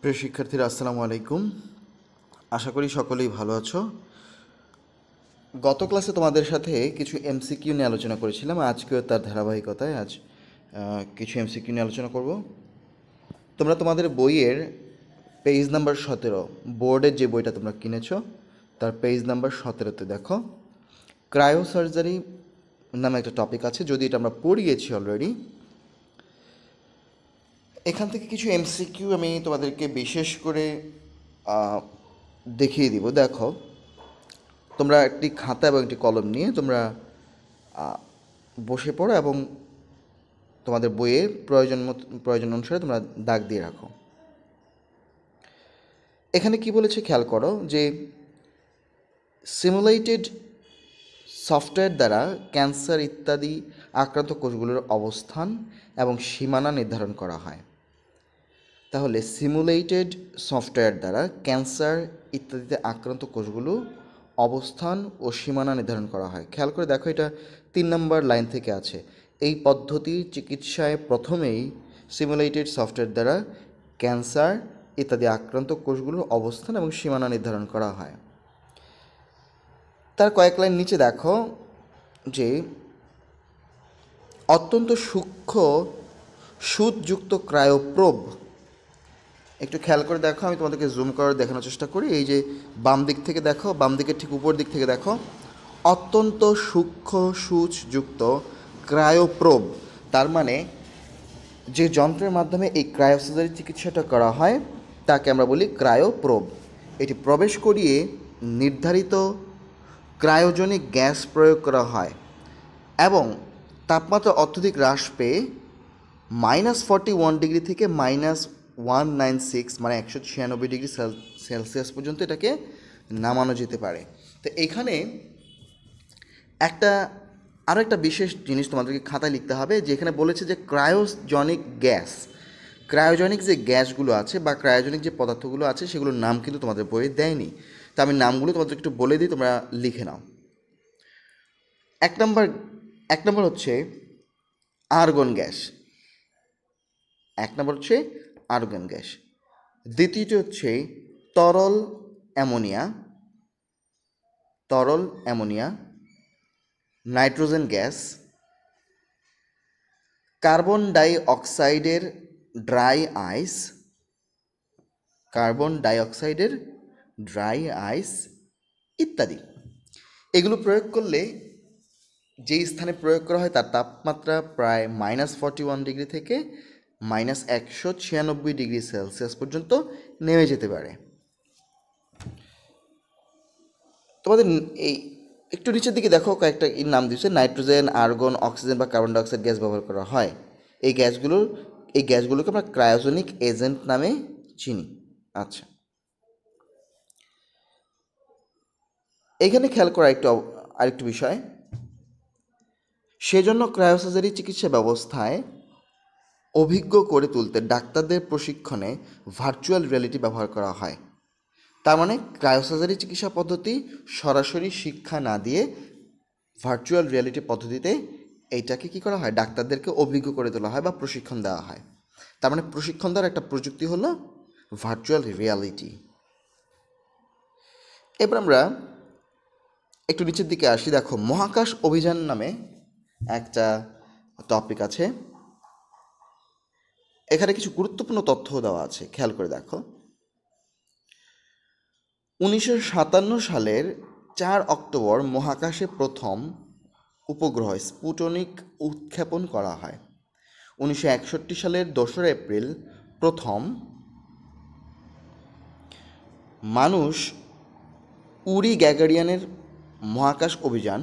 প্রিয় শিক্ষার্থীরা আসসালামু আলাইকুম আশা করি সকলেই ভালো আছো গত ক্লাসে তোমাদের সাথে কিছু এমসিকিউ নিয়ে আলোচনা করেছিলাম আজকেও তার ধারাবাহিকতায় আজ কিছু এমসিকিউ নিয়ে আলোচনা করব তোমরা তোমাদের বইয়ের পেজ নাম্বার সতেরো বোর্ডের যে বইটা তোমরা কিনেছো তার পেজ নাম্বার সতেরোতে দেখো ক্রায়োসার্জারি নামে একটা টপিক আছে যদি এটা আমরা পড়িয়েছি অলরেডি এখান থেকে কিছু এমসিকিউ আমি তোমাদেরকে বিশেষ করে দেখিয়ে দিব দেখো তোমরা একটি খাতা এবং একটি কলম নিয়ে তোমরা বসে পড়ো এবং তোমাদের বইয়ে প্রয়োজন প্রয়োজন অনুসারে তোমরা দাগ দিয়ে রাখো এখানে কি বলেছে খেয়াল করো যে সিমুলেটেড সফটওয়্যার দ্বারা ক্যান্সার ইত্যাদি আক্রান্ত কোষগুলোর অবস্থান এবং সীমানা নির্ধারণ করা হয় তাহলে সিমুলেটেড সফটওয়্যার দ্বারা ক্যান্সার ইত্যাদিতে আক্রান্ত কোষগুলো অবস্থান ও সীমানা নির্ধারণ করা হয় খেয়াল করে দেখো এটা তিন নম্বর লাইন থেকে আছে এই পদ্ধতির চিকিৎসায় প্রথমেই সিমুলেটেড সফটওয়্যার দ্বারা ক্যান্সার ইত্যাদি আক্রান্ত কোষগুলোর অবস্থান এবং সীমানা নির্ধারণ করা হয় তার কয়েক লাইন নিচে দেখো যে অত্যন্ত সূক্ষ্ম সুদযুক্ত ক্রায়োপ্রোভ একটু খেয়াল করে দেখো আমি তোমাদেরকে জুম করার দেখানোর চেষ্টা করি এই যে বাম দিক থেকে দেখো বাম দিকের ঠিক উপর দিক থেকে দেখো অত্যন্ত সূক্ষ্ম সূচযুক্ত ক্রায়োপ্রোব তার মানে যে যন্ত্রের মাধ্যমে এই ক্রায়োসিজারি চিকিৎসাটা করা হয় তাকে আমরা বলি ক্রায়োপ্রোব এটি প্রবেশ করিয়ে নির্ধারিত ক্রায়োজনিক গ্যাস প্রয়োগ করা হয় এবং তাপমাত্রা অত্যধিক হ্রাস পেয়ে মাইনাস ফর্টি ওয়ান ডিগ্রি থেকে মাইনাস ওয়ান নাইন সিক্স মানে একশো ছিয়ানব্বই ডিগ্রি সেলসিয়াস পর্যন্ত এটাকে নামানো যেতে পারে তো এখানে একটা আরও একটা বিশেষ জিনিস তোমাদেরকে খাতায় লিখতে হবে যে এখানে বলেছে যে ক্রায়োজনিক গ্যাস ক্রায়োজনিক যে গ্যাসগুলো আছে বা ক্রায়োজনিক যে পদার্থগুলো আছে সেগুলোর নাম কিন্তু তোমাদের বইয়ে দেয়নি তো আমি নামগুলো তোমাদের একটু বলে দিই তোমরা লিখে নাও এক নম্বর এক নম্বর হচ্ছে আর্গন গ্যাস এক নম্বর হচ্ছে আর্গন গ্যাস দ্বিতীয়টি হচ্ছে তরল অ্যামোনিয়া তরল অ্যামোনিয়া নাইট্রোজেন গ্যাস কার্বন ডাই অক্সাইডের ড্রাই আইস কার্বন ডাইঅক্সাইডের ড্রাই আইস ইত্যাদি এগুলো প্রয়োগ করলে যেই স্থানে প্রয়োগ করা হয় তার তাপমাত্রা প্রায় মাইনাস ফর্টি ওয়ান ডিগ্রি থেকে মাইনাস একশো ছিয়ানব্বই ডিগ্রি সেলসিয়াস পর্যন্ত নেমে যেতে পারে তোমাদের এই একটু নিচের দিকে দেখো কয়েকটা নাম দিচ্ছে নাইট্রোজেন আর্গন অক্সিজেন বা কার্বন ডাইঅক্সাইড গ্যাস ব্যবহার করা হয় এই গ্যাসগুলোর এই গ্যাসগুলোকে আমরা ক্রায়োজেনিক এজেন্ট নামে চিনি আচ্ছা এখানে খেয়াল করা একটু আরেকটু বিষয় সেজন্য ক্রায়োসার্জারি চিকিৎসা ব্যবস্থায় অভিজ্ঞ করে তুলতে ডাক্তারদের প্রশিক্ষণে ভার্চুয়াল রিয়ালিটি ব্যবহার করা হয় তার মানে ক্রায়োসার্জারি চিকিৎসা পদ্ধতি সরাসরি শিক্ষা না দিয়ে ভার্চুয়াল রিয়ালিটি পদ্ধতিতে এইটাকে কি করা হয় ডাক্তারদেরকে অভিজ্ঞ করে তোলা হয় বা প্রশিক্ষণ দেওয়া হয় তার মানে প্রশিক্ষণ দেওয়ার একটা প্রযুক্তি হলো ভার্চুয়াল রিয়ালিটি এবার আমরা একটু নিচের দিকে আসি দেখো মহাকাশ অভিযান নামে একটা টপিক আছে এখানে কিছু গুরুত্বপূর্ণ তথ্য দেওয়া আছে খেয়াল করে দেখো উনিশশো সালের চার অক্টোবর মহাকাশে প্রথম উপগ্রহ স্পুটনিক উৎক্ষেপণ করা হয় উনিশশো সালের দোসরা এপ্রিল প্রথম মানুষ উরি গ্যাগারিয়ানের মহাকাশ অভিযান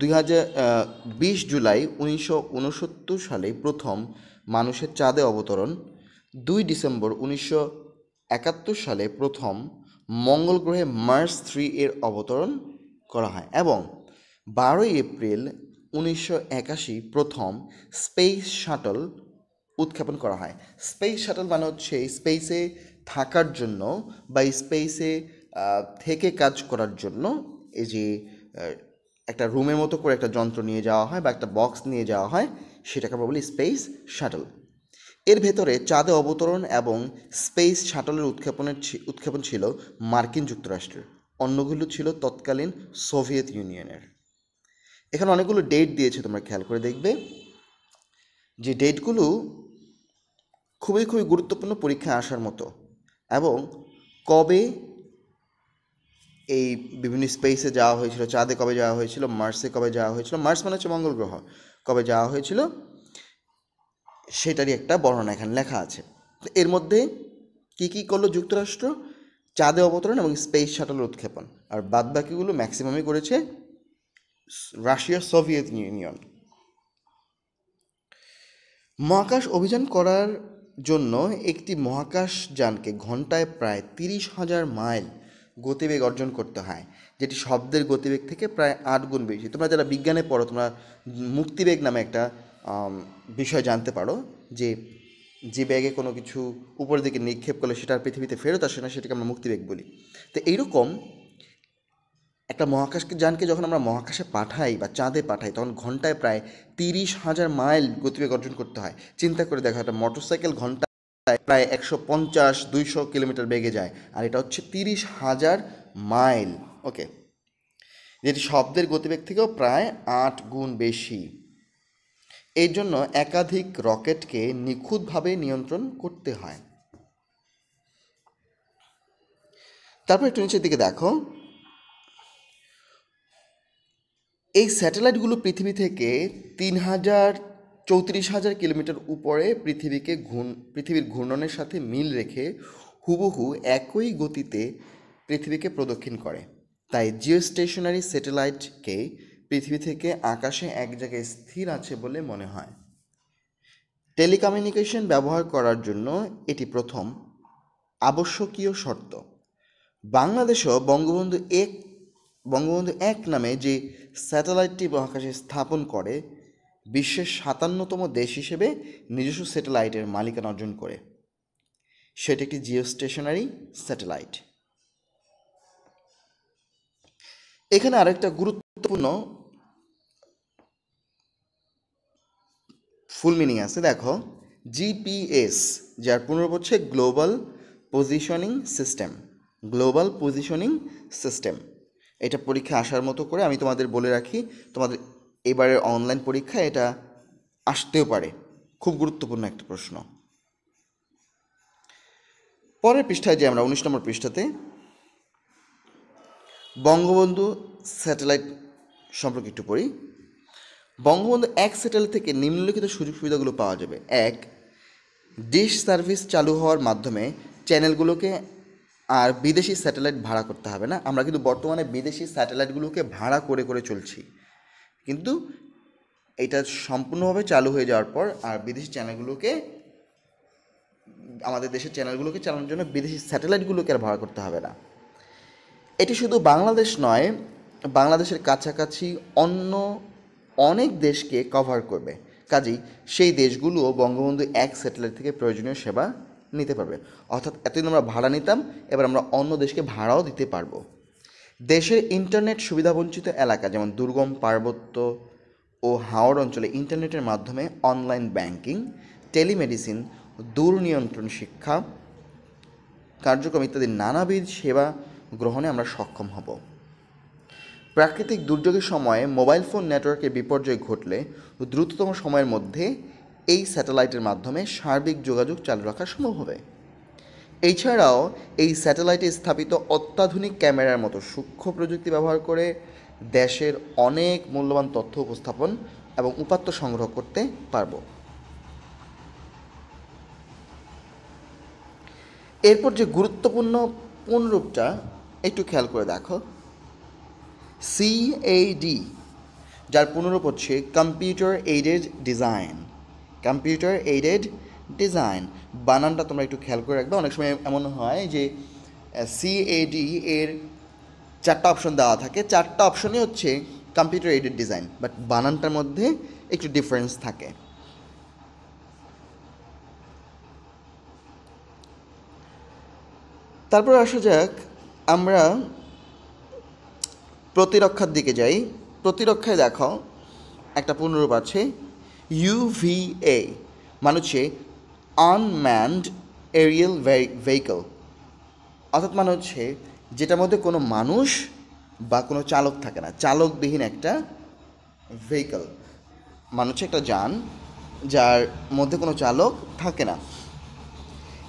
দুই জুলাই উনিশশো সালে প্রথম মানুষের চাঁদে অবতরণ দুই ডিসেম্বর উনিশশো একাত্তর সালে প্রথম মঙ্গল গ্রহে মার্স থ্রি এর অবতরণ করা হয় এবং বারোই এপ্রিল উনিশশো একাশি প্রথম স্পেস শাটল উৎক্ষেপণ করা হয় স্পেস শাটল মানে হচ্ছে স্পেসে থাকার জন্য বা স্পেসে থেকে কাজ করার জন্য এই যে একটা রুমের মতো করে একটা যন্ত্র নিয়ে যাওয়া হয় বা একটা বক্স নিয়ে যাওয়া হয় সেটাকে আমরা বলি স্পেস শাটল এর ভেতরে চাঁদে অবতরণ এবং স্পেস শাটলের উৎক্ষেপণের উৎক্ষেপণ ছিল মার্কিন যুক্তরাষ্ট্রের অন্যগুলো ছিল তৎকালীন সোভিয়েত ইউনিয়নের এখানে অনেকগুলো ডেট দিয়েছে তোমরা খেয়াল করে দেখবে যে ডেটগুলো খুবই খুবই গুরুত্বপূর্ণ পরীক্ষায় আসার মতো এবং কবে এই বিভিন্ন স্পেসে যাওয়া হয়েছিল চাঁদে কবে যাওয়া হয়েছিল মার্সে কবে যাওয়া হয়েছিল মার্স মানে হচ্ছে মঙ্গল গ্রহ কবে যাওয়া হয়েছিল সেটারই একটা বর্ণনা এখানে লেখা আছে এর মধ্যে কি কি করলো যুক্তরাষ্ট্র চাঁদে অবতরণ এবং স্পেস শাটল উৎক্ষেপণ আর বাদ বাকিগুলো ম্যাক্সিমামই করেছে রাশিয়া সোভিয়েত ইউনিয়ন মহাকাশ অভিযান করার জন্য একটি মহাকাশ যানকে ঘন্টায় প্রায় তিরিশ হাজার মাইল গতিবেগ অর্জন করতে হয় যেটি শব্দের গতিবেগ থেকে প্রায় আট গুণ বেশি তোমরা যারা বিজ্ঞানে পড়ো তোমরা মুক্তিবেগ নামে একটা বিষয় জানতে পারো যে যে ব্যাগে কোনো কিছু উপরের দিকে নিক্ষেপ করলে সেটা পৃথিবীতে ফেরত আসে না সেটাকে আমরা মুক্তিবেগ বলি তো এইরকম একটা মহাকাশকে যানকে যখন আমরা মহাকাশে পাঠাই বা চাঁদে পাঠাই তখন ঘন্টায় প্রায় তিরিশ হাজার মাইল গতিবেগ অর্জন করতে হয় চিন্তা করে দেখো একটা মোটরসাইকেল ঘন্টায় প্রায় একশো পঞ্চাশ দুইশো কিলোমিটার বেগে যায় আর এটা হচ্ছে তিরিশ হাজার মাইল ওকে যেটি শব্দের গতিবেগ থেকেও প্রায় আট গুণ বেশি এই জন্য একাধিক রকেটকে নিখুঁতভাবে নিয়ন্ত্রণ করতে হয় তারপর একটু নিচের দিকে দেখো এই স্যাটেলাইটগুলো পৃথিবী থেকে তিন হাজার চৌত্রিশ হাজার কিলোমিটার উপরে পৃথিবীকে ঘূর্ণ পৃথিবীর ঘূর্ণনের সাথে মিল রেখে হুবহু একই গতিতে পৃথিবীকে প্রদক্ষিণ করে তাই জিও স্টেশনারি স্যাটেলাইটকে পৃথিবী থেকে আকাশে এক জায়গায় স্থির আছে বলে মনে হয় টেলিকমিউনিকেশন ব্যবহার করার জন্য এটি প্রথম আবশ্যকীয় শর্ত বাংলাদেশও বঙ্গবন্ধু এক বঙ্গবন্ধু এক নামে যে স্যাটেলাইটটি মহাকাশে স্থাপন করে বিশ্বের সাতান্নতম দেশ হিসেবে নিজস্ব স্যাটেলাইটের মালিকানা অর্জন করে সেটি একটি জিও স্টেশনারি স্যাটেলাইট এখানে আরেকটা গুরুত্বপূর্ণ ফুল মিনিং আছে দেখো জিপিএস যার পুনর হচ্ছে global positioning system global positioning system এটা পরীক্ষা আসার মতো করে আমি তোমাদের বলে রাখি তোমাদের এবারের অনলাইন পরীক্ষা এটা আসতেও পারে খুব গুরুত্বপূর্ণ একটা প্রশ্ন পরের পৃষ্ঠায় যে আমরা উনিশ নম্বর পৃষ্ঠাতে বঙ্গবন্ধু স্যাটেলাইট সম্পর্কে একটু পড়ি বঙ্গবন্ধু এক স্যাটেলাইট থেকে নিম্নলিখিত সুযোগ সুবিধাগুলো পাওয়া যাবে এক ডিশ সার্ভিস চালু হওয়ার মাধ্যমে চ্যানেলগুলোকে আর বিদেশি স্যাটেলাইট ভাড়া করতে হবে না আমরা কিন্তু বর্তমানে বিদেশি স্যাটেলাইটগুলোকে ভাড়া করে করে চলছি কিন্তু এটা সম্পূর্ণভাবে চালু হয়ে যাওয়ার পর আর বিদেশি চ্যানেলগুলোকে আমাদের দেশের চ্যানেলগুলোকে চালানোর জন্য বিদেশি স্যাটেলাইটগুলোকে আর ভাড়া করতে হবে না এটি শুধু বাংলাদেশ নয় বাংলাদেশের কাছাকাছি অন্য অনেক দেশকে কভার করবে কাজেই সেই দেশগুলোও বঙ্গবন্ধু এক স্যাটেলাইট থেকে প্রয়োজনীয় সেবা নিতে পারবে অর্থাৎ এতদিন আমরা ভাড়া নিতাম এবার আমরা অন্য দেশকে ভাড়াও দিতে পারবো দেশের ইন্টারনেট সুবিধাবঞ্চিত এলাকা যেমন দুর্গম পার্বত্য ও হাওড় অঞ্চলে ইন্টারনেটের মাধ্যমে অনলাইন ব্যাংকিং টেলিমেডিসিন দূর নিয়ন্ত্রণ শিক্ষা কার্যক্রম ইত্যাদি নানাবিধ সেবা গ্রহণে আমরা সক্ষম হব প্রাকৃতিক দুর্যোগের সময়ে মোবাইল ফোন নেটওয়ার্কে বিপর্যয় ঘটলে দ্রুততম সময়ের মধ্যে এই স্যাটেলাইটের মাধ্যমে সার্বিক যোগাযোগ চালু রাখা সম্ভব হবে এছাড়াও এই স্যাটেলাইটে স্থাপিত অত্যাধুনিক ক্যামেরার মতো সূক্ষ্ম প্রযুক্তি ব্যবহার করে দেশের অনেক মূল্যবান তথ্য উপস্থাপন এবং উপাত্ত সংগ্রহ করতে পারব এরপর যে গুরুত্বপূর্ণ পুনরূপটা একটু খেয়াল করে দেখো সিএডি যার পুনরূপ হচ্ছে computer aided design computer aided design বানানটা তোমরা একটু খেয়াল করে রাখবে অনেক সময় এমন হয় যে সিএডি এর চারটা অপশন দেওয়া থাকে চারটা অপশনই হচ্ছে কম্পিউটার এইডেড ডিজাইন বাট বানানটার মধ্যে একটু ডিফারেন্স থাকে তারপর আসা যাক আমরা প্রতিরক্ষার দিকে যাই প্রতিরক্ষায় দেখো একটা পুনরূপ আছে ইউভিএ মানে হচ্ছে আনম্যান্ড এরিয়াল ভেহিকল অর্থাৎ মানে হচ্ছে যেটার মধ্যে কোনো মানুষ বা কোনো চালক থাকে না চালকবিহীন একটা ভেহিকল মানে হচ্ছে একটা যান যার মধ্যে কোনো চালক থাকে না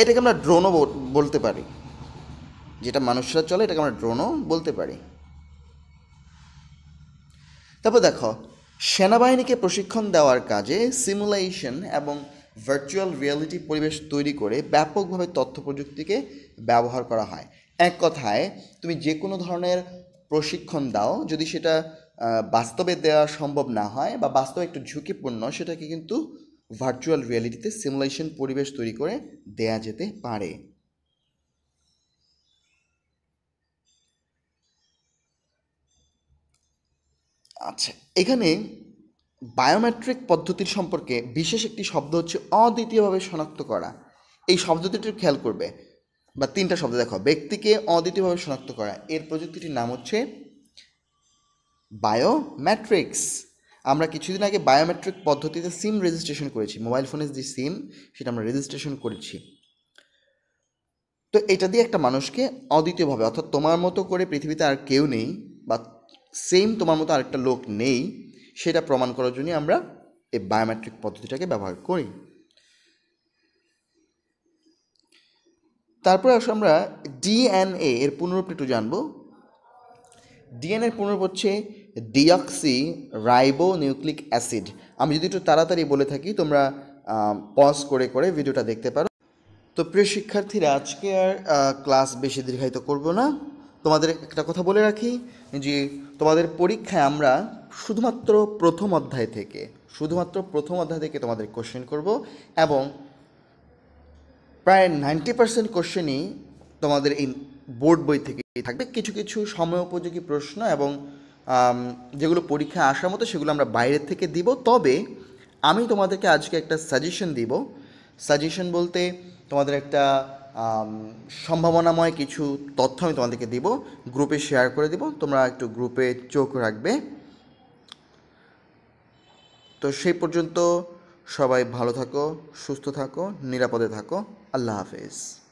এটাকে আমরা ড্রোনও বলতে পারি যেটা মানুষরা চলে এটাকে আমরা ড্রোনও বলতে পারি তারপর দেখো সেনাবাহিনীকে প্রশিক্ষণ দেওয়ার কাজে সিমুলেশন এবং ভার্চুয়াল রিয়েলিটি পরিবেশ তৈরি করে ব্যাপকভাবে তথ্য প্রযুক্তিকে ব্যবহার করা হয় এক কথায় তুমি যে কোনো ধরনের প্রশিক্ষণ দাও যদি সেটা বাস্তবে দেওয়া সম্ভব না হয় বা বাস্তবে একটু ঝুঁকিপূর্ণ সেটাকে কিন্তু ভার্চুয়াল রিয়েলিটিতে সিমুলেশন পরিবেশ তৈরি করে দেয়া যেতে পারে আচ্ছা এখানে বায়োমেট্রিক পদ্ধতির সম্পর্কে বিশেষ একটি শব্দ হচ্ছে অদ্বিতীয়ভাবে শনাক্ত করা এই দুটির খেয়াল করবে বা তিনটা শব্দ দেখো ব্যক্তিকে অদ্বিতীয়ভাবে শনাক্ত করা এর প্রযুক্তিটির নাম হচ্ছে বায়োমেট্রিক্স আমরা কিছুদিন আগে বায়োমেট্রিক পদ্ধতিতে সিম রেজিস্ট্রেশন করেছি মোবাইল ফোনের যে সিম সেটা আমরা রেজিস্ট্রেশন করেছি তো এটা দিয়ে একটা মানুষকে অদ্বিতীয়ভাবে অর্থাৎ তোমার মতো করে পৃথিবীতে আর কেউ নেই বা সেম তোমার মতো আরেকটা লোক নেই সেটা প্রমাণ করার জন্য আমরা এই বায়োমেট্রিক পদ্ধতিটাকে ব্যবহার করি তারপরে আসলে আমরা ডিএনএ এর পুনরূপটি একটু জানবো ডিএনএর পুনরূপ হচ্ছে ডিঅক্সি রাইবো নিউক্লিক অ্যাসিড আমি যদি একটু তাড়াতাড়ি বলে থাকি তোমরা পজ করে করে ভিডিওটা দেখতে পারো তো প্রিয় শিক্ষার্থীরা আজকে আর ক্লাস বেশি দীর্ঘায়িত করব না তোমাদের একটা কথা বলে রাখি যে তোমাদের পরীক্ষায় আমরা শুধুমাত্র প্রথম অধ্যায় থেকে শুধুমাত্র প্রথম অধ্যায় থেকে তোমাদের কোশ্চেন করব এবং প্রায় নাইনটি পার্সেন্ট কোশ্চেনই তোমাদের এই বোর্ড বই থেকে থাকবে কিছু কিছু সময় উপযোগী প্রশ্ন এবং যেগুলো পরীক্ষায় আসার মতো সেগুলো আমরা বাইরের থেকে দিব তবে আমি তোমাদেরকে আজকে একটা সাজেশন দিব সাজেশন বলতে তোমাদের একটা সম্ভাবনাময় কিছু তথ্য আমি তোমাদেরকে দিব গ্রুপে শেয়ার করে দিব তোমরা একটু গ্রুপে চোখ রাখবে তো সেই পর্যন্ত সবাই ভালো থাকো সুস্থ থাকো নিরাপদে থাকো আল্লাহ হাফেজ